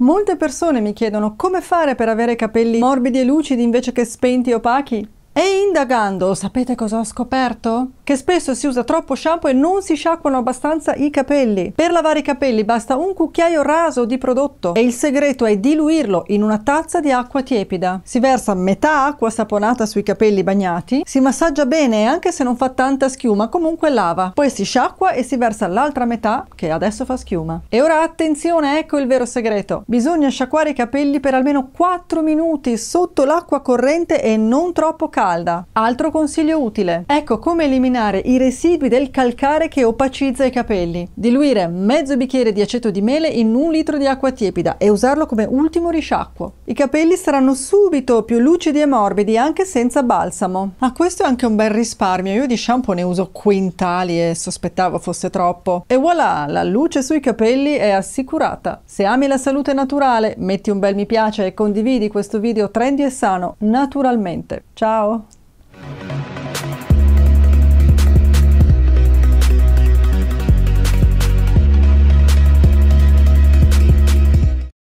Molte persone mi chiedono come fare per avere capelli morbidi e lucidi invece che spenti e opachi. E indagando, sapete cosa ho scoperto? che spesso si usa troppo shampoo e non si sciacquano abbastanza i capelli. Per lavare i capelli basta un cucchiaio raso di prodotto e il segreto è diluirlo in una tazza di acqua tiepida. Si versa metà acqua saponata sui capelli bagnati, si massaggia bene anche se non fa tanta schiuma, comunque lava. Poi si sciacqua e si versa l'altra metà che adesso fa schiuma. E ora attenzione, ecco il vero segreto. Bisogna sciacquare i capelli per almeno 4 minuti sotto l'acqua corrente e non troppo calda. Altro consiglio utile. Ecco come eliminare eliminare i residui del calcare che opacizza i capelli. Diluire mezzo bicchiere di aceto di mele in un litro di acqua tiepida e usarlo come ultimo risciacquo. I capelli saranno subito più lucidi e morbidi anche senza balsamo. Ma questo è anche un bel risparmio, io di shampoo ne uso quintali e sospettavo fosse troppo. E voilà, la luce sui capelli è assicurata. Se ami la salute naturale, metti un bel mi piace e condividi questo video trendy e sano naturalmente. Ciao!